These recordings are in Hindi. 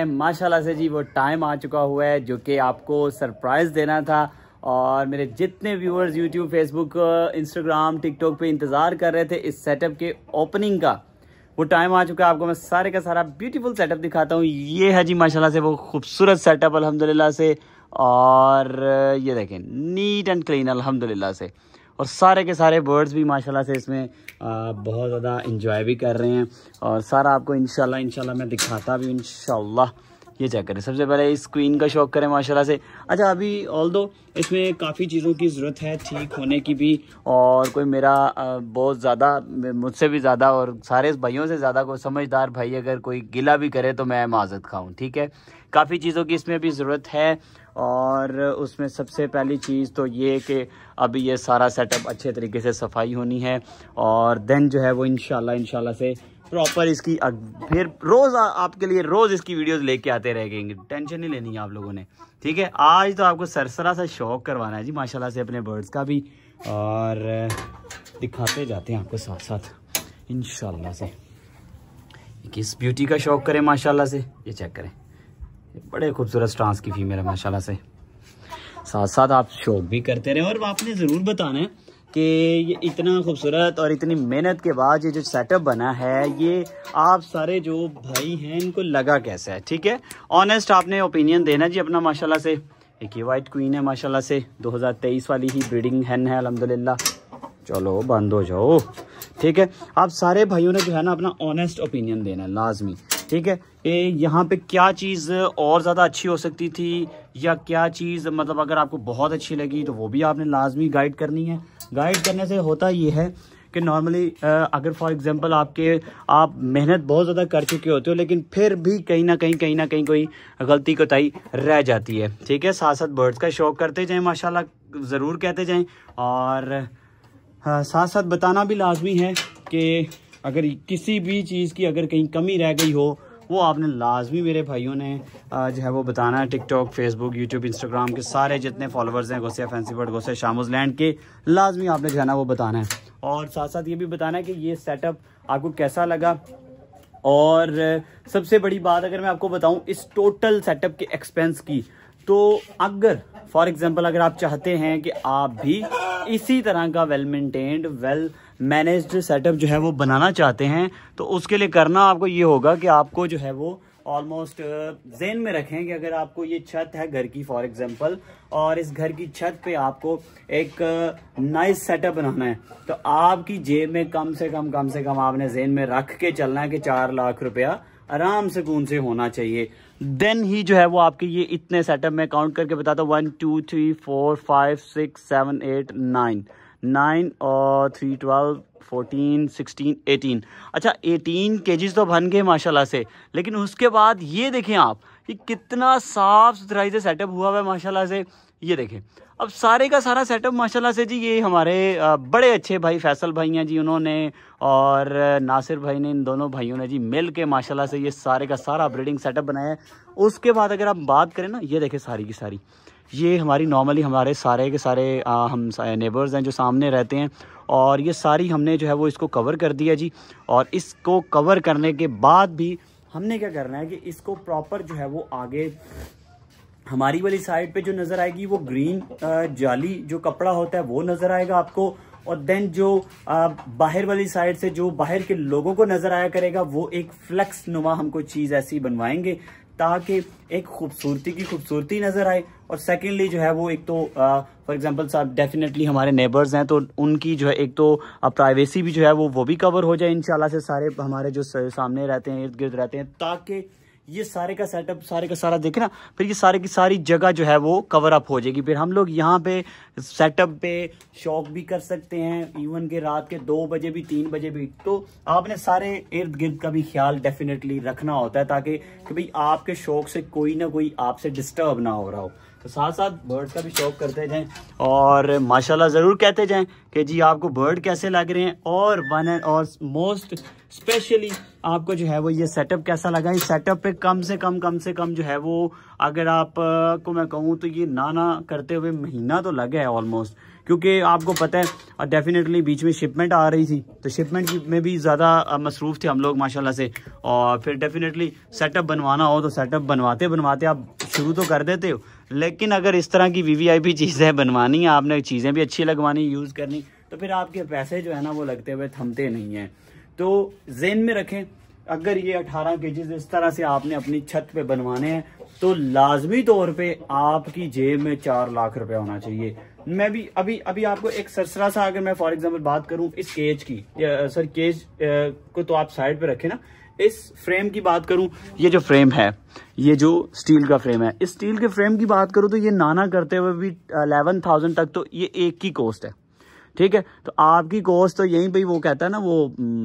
हैं माशाल्लाह से जी वो टाइम आ चुका हुआ है जो कि आपको सरप्राइज़ देना था और मेरे जितने viewers YouTube Facebook Instagram TikTok पे इंतज़ार कर रहे थे इस सेटअप के ओपनिंग का वो टाइम आ चुका है आपको मैं सारे का सारा ब्यूटीफुल सेटअप दिखाता हूँ ये है जी माशाला से वो खूबसूरत सेटअप अलहमदिल्ला से और ये देखें नीट एंड क्लीन अलहमदिल्ला से और सारे के सारे बर्ड्स भी माशाल्लाह से इसमें आ, बहुत ज़्यादा इंजॉय भी कर रहे हैं और सारा आपको इन शाला मैं दिखाता भी इनशाला ये चेक करें सबसे पहले इस क्वीन का शौक करें माशाल्लाह से अच्छा अभी ऑल दो इसमें काफ़ी चीज़ों की ज़रूरत है ठीक होने की भी और कोई मेरा बहुत ज़्यादा मुझसे भी ज़्यादा और सारे भाइयों से ज़्यादा कोई समझदार भाई अगर कोई गिला भी करे तो मैं माजत खाऊँ ठीक है काफ़ी चीज़ों की इसमें भी ज़रूरत है और उसमें सबसे पहली चीज़ तो ये कि अभी ये सारा सेटअप अच्छे तरीके से सफाई होनी है और देन जो है वो इन शाला से प्रॉपर इसकी फिर रोज़ आपके लिए रोज़ इसकी वीडियोस लेके आते रह गएंगे टेंशन नहीं लेनी है आप लोगों ने ठीक है आज तो आपको सरसरा सा शौक करवाना है जी माशाल्लाह से अपने बर्ड्स का भी और दिखाते जाते हैं आपको साथ साथ इन से किस ब्यूटी का शौक करें माशाल्लाह से ये चेक करें बड़े खूबसूरत स्टांस की फीमेल है माशाल्लाह से साथ साथ आप शौक भी करते रहे और आपने ज़रूर बताना है कि ये इतना खूबसूरत और इतनी मेहनत के बाद ये जो सेटअप बना है ये आप सारे जो भाई हैं इनको लगा कैसा है ठीक है ऑनेस्ट आपने ओपिनियन देना जी अपना माशाल्लाह से एक ये वाइट क्वीन है माशाल्लाह से 2023 वाली ही ब्रीडिंग हैन है अलहमदिल्ला चलो बंद हो जाओ ठीक है आप सारे भाइयों ने जो है ना अपना ऑनेस्ट ओपिनियन देना है लाजमी ठीक है ए, यहाँ पे क्या चीज़ और ज़्यादा अच्छी हो सकती थी या क्या चीज़ मतलब अगर आपको बहुत अच्छी लगी तो वो भी आपने लाजमी गाइड करनी है गाइड करने से होता ये है कि नॉर्मली अगर फॉर एग्जांपल आपके आप मेहनत बहुत ज़्यादा कर चुके होते हो लेकिन फिर भी कहीं ना कहीं कहीं ना कहीं कोई गलती कोताही रह जाती है ठीक है साथ साथ बर्ड्स का शौक करते जाएँ माशाला ज़रूर कहते जाएँ और हाँ, साथ साथ बताना भी लाजमी है कि अगर किसी भी चीज़ की अगर कहीं कमी रह गई हो वो आपने लाजमी मेरे भाइयों ने जो है वो बताना है टिकटॉक फेसबुक यूट्यूब इंस्टाग्राम के सारे जितने फॉलोअर्स हैं Gausia fancy bird Gausia Shamoos land के लाजमी आपने जो है ना वो बताना है और साथ साथ ये भी बताना है कि ये सेटअप आपको कैसा लगा और सबसे बड़ी बात अगर मैं आपको बताऊँ इस टोटल सेटअप के एक्सपेंस की तो अगर फॉर एग्जाम्पल अगर आप चाहते हैं कि आप भी इसी तरह का well maintained well managed setup जो है वो बनाना चाहते हैं तो उसके लिए करना आपको ये होगा कि आपको जो है वो ऑलमोस्ट जेन में रखें कि अगर आपको ये छत है घर की फॉर एग्जांपल और इस घर की छत पे आपको एक नाइस सेटअप बनाना है तो आपकी जेब में कम से कम कम से कम आपने जेन में रख के चलना है कि चार लाख रुपया आराम से कौन से होना चाहिए देन ही जो है वो आपके ये इतने सेटअप में काउंट करके बताता हूँ one two three four five six seven eight nine nine और three twelve fourteen sixteen eighteen अच्छा एटीन के तो बन गए माशाल्लाह से लेकिन उसके बाद ये देखें आप कि कितना साफ़ सुथराई से सेटअप हुआ हुआ है माशाल्लाह से ये देखें अब सारे का सारा सेटअप माशाल्लाह से जी ये हमारे बड़े अच्छे भाई फैसल भाई हैं जी उन्होंने और नासिर भाई ने इन दोनों भाइयों ने जी मिल के माशाला से ये सारे का सारा ब्रीडिंग सेटअप बनाया है उसके बाद अगर आप बात करें ना ये देखें सारी की सारी ये हमारी नॉर्मली हमारे सारे के सारे आ, हम नेबर्स हैं जो सामने रहते हैं और ये सारी हमने जो है वो इसको कवर कर दिया जी और इसको कवर करने के बाद भी हमने क्या करना है कि इसको प्रॉपर जो है वो आगे हमारी वाली साइड पे जो नज़र आएगी वो ग्रीन जाली जो कपड़ा होता है वो नज़र आएगा आपको और देन जो बाहर वाली साइड से जो बाहर के लोगों को नज़र आया करेगा वो एक फ्लेक्स नुमा हमको चीज़ ऐसी बनवाएंगे ताकि एक खूबसूरती की खूबसूरती नज़र आए और सेकेंडली जो है वो एक तो फॉर एग्जांपल साहब डेफिनेटली हमारे नेबर्स हैं तो उनकी जो है एक तो प्राइवेसी भी जो है वो वो भी कवर हो जाए इन से सारे हमारे जो सामने रहते हैं इर्द गिर्द रहते हैं ताकि ये सारे का सेटअप सारे का सारा देखे ना फिर ये सारे की सारी जगह जो है वो कवर अप हो जाएगी फिर हम लोग यहाँ पे सेटअप पे शॉक भी कर सकते हैं इवन के रात के दो बजे भी तीन बजे भी तो आपने सारे इर्द गिर्द का भी ख्याल डेफिनेटली रखना होता है ताकि कि भाई आपके शौक से कोई ना कोई आपसे डिस्टर्ब ना हो रहा हो तो साथ साथ बर्ड का भी शौक करते जाएं और माशाल्लाह ज़रूर कहते जाएं कि जी आपको बर्ड कैसे लग रहे हैं और वन एंड और मोस्ट स्पेशली आपको जो है वो ये सेटअप कैसा लगा इस सेटअप पे कम से कम कम से कम जो है वो अगर आप को मैं कहूँ तो ये ना ना करते हुए महीना तो लगे है ऑलमोस्ट क्योंकि आपको पता है डेफिनेटली बीच में शिपमेंट आ रही थी तो शिपमेंट में भी ज़्यादा मसरूफ़ थे हम लोग माशाल्लाह से और फिर डेफिनेटली सेटअप बनवाना हो तो सेटअप बनवाते बनवाते आप शुरू तो कर देते हो लेकिन अगर इस तरह की वी चीज़ें बनवानी है आपने चीज़ें भी अच्छी लगवानी यूज़ करनी तो फिर आपके पैसे जो है ना वो लगते हुए थमते नहीं हैं तो जेन में रखें अगर ये 18 केजेस इस तरह से आपने अपनी छत पे बनवाने हैं तो लाजमी तौर पे आपकी जेब में चार लाख रुपया होना चाहिए मैं भी अभी अभी आपको एक सरसरा सा अगर मैं फॉर एग्जांपल बात करूं इस केज की सर केज को तो आप साइड पे रखें ना इस फ्रेम की बात करूं ये जो फ्रेम है ये जो स्टील का फ्रेम है इस स्टील के फ्रेम की बात करूं तो ये नाना करते हुए भी अलेवन थाउजेंड तक तो ये एक की कॉस्ट है ठीक है तो आपकी कोर्स तो यहीं पर वो कहता है ना वो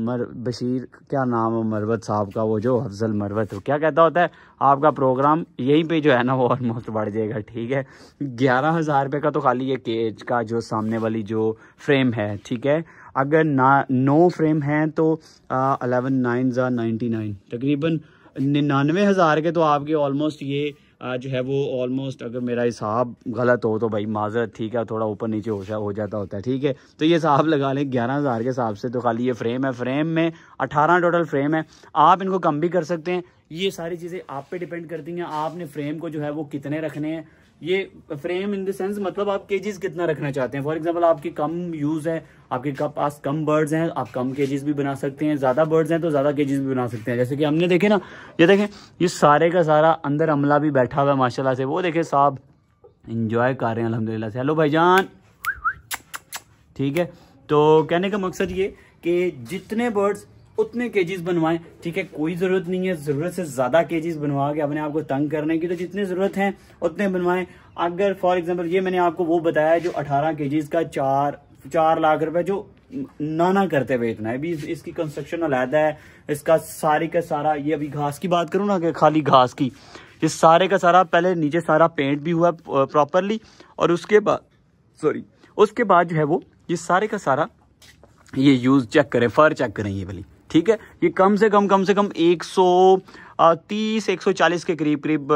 मर बशीर क्या नाम है मरवत साहब का वो जो अफजल मरवत हो क्या कहता होता है आपका प्रोग्राम यहीं पे जो है ना वो ऑलमोस्ट बढ़ जाएगा ठीक है ग्यारह हज़ार रुपये का तो खाली ये केज का जो सामने वाली जो फ्रेम है ठीक है अगर ना नो फ्रेम है तो अलेवन नाइन ज़ा नाइन्टी नाइन तकरीबन निन्यानवे हज़ार के तो आपके ऑलमोस्ट ये जो है वो ऑलमोस्ट अगर मेरा हिसाब गलत हो तो भाई माजरत ठीक है थोड़ा ऊपर नीचे हो जा हो जाता होता है ठीक है तो ये हिसाब लगा लें ग्यारह हज़ार के हिसाब से तो खाली ये फ्रेम है फ्रेम में अठारह टोटल फ्रेम है आप इनको कम भी कर सकते हैं ये सारी चीज़ें आप पे डिपेंड करती हैं आपने फ्रेम को जो है वो कितने रखने हैं ये फ्रेम इन द सेंस मतलब आप केजेस कितना रखना चाहते हैं फॉर एग्जांपल आपकी कम यूज़ है आपके पास कम बर्ड्स हैं आप कम केजेस भी बना सकते हैं ज़्यादा बर्ड्स हैं तो ज़्यादा केजेस भी बना सकते हैं जैसे कि हमने देखे ना ये देखें ये सारे का सारा अंदर अमला भी बैठा हुआ है माशाला से वो देखे साहब इंजॉय कर रहे हैं अलहमदिल्ला से हेलो भाईजान ठीक है तो कहने का मकसद ये कि जितने बर्ड्स उतने केजीज बनवाएं ठीक है कोई ज़रूरत नहीं है ज़रूरत से ज़्यादा केजीज के अपने आपको तंग करने की तो जितनी ज़रूरत है उतने बनवाएं अगर फॉर एग्जाम्पल ये मैंने आपको वो बताया जो अठारह जीज का चार चार लाख रुपए जो ना ना करते हुए इतना है अभी इसकी कंस्ट्रक्शन अलहदा है इसका सारी का सारा ये अभी घास की बात करूँ ना कि खाली घास की ये सारे का सारा पहले नीचे सारा पेंट भी हुआ प्रॉपरली और उसके बाद सॉरी उसके बाद जो है वो ये सारे का सारा ये यूज़ चेक करें फर चेक करें ये वाली ठीक है ये कम से कम कम से कम एक सौ तीस एक सौ चालीस के करीब करीब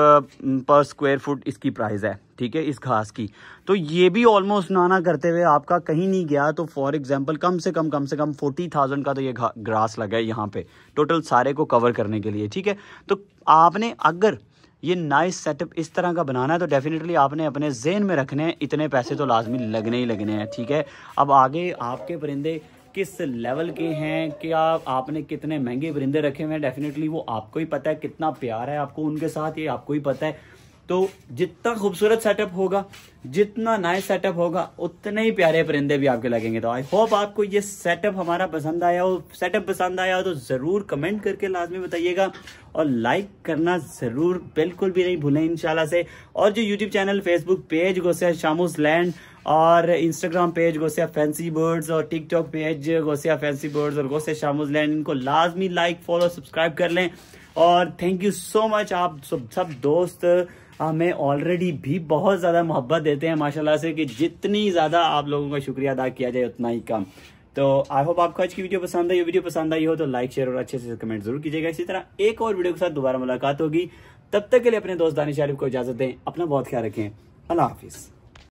पर स्क्वायर फुट इसकी प्राइस है ठीक है इस घास की तो ये भी ऑलमोस्ट नाना करते हुए आपका कहीं नहीं गया तो फॉर एग्जांपल कम से कम कम से कम फोर्टी थाउजेंड का तो ये ग्रास लगा है यहाँ पे टोटल सारे को कवर करने के लिए ठीक है तो आपने अगर ये नाइस सेटअप इस तरह का बनाना है तो डेफिनेटली आपने अपने जेन में रखने हैं इतने पैसे तो लाजमी लगने ही लगने हैं ठीक है अब आगे आपके परिंदे किस लेवल के हैं क्या आपने कितने महंगे परिंदे रखे हुए हैं डेफिनेटली वो आपको ही पता है कितना प्यार है आपको उनके साथ ये आपको ही पता है तो जितना खूबसूरत सेटअप होगा जितना नाइस सेटअप होगा उतने ही प्यारे परिंदे भी आपके लगेंगे तो आई होप आपको ये सेटअप हमारा पसंद आया हो सेटअप पसंद आया हो तो ज़रूर कमेंट करके लाजमी बताइएगा और लाइक करना ज़रूर बिल्कुल भी नहीं भूलें इंशाल्लाह से और जो YouTube channel Facebook page Gause Shamoos land और Instagram page Gausia fancy birds और TikTok page Gausia fancy birds और गोसिया शामुज लैंड इनको लाजमी लाइक फॉलो सब्सक्राइब कर लें और थैंक यू सो मच आप सब सब दोस्त हमें हाँ, ऑलरेडी भी बहुत ज़्यादा मोहब्बत देते हैं माशाल्लाह से कि जितनी ज़्यादा आप लोगों का शुक्रिया अदा किया जाए उतना ही कम तो आई होप आपको आज की वीडियो पसंद आई वीडियो पसंद आई हो तो लाइक शेयर और अच्छे से कमेंट जरूर कीजिएगा इसी तरह एक और वीडियो के साथ दोबारा मुलाकात होगी तब तक के लिए अपने दोस्त दानी आरिफ को इजाजत दें अपना बहुत ख्याल रखें अल्लाह हाफिज़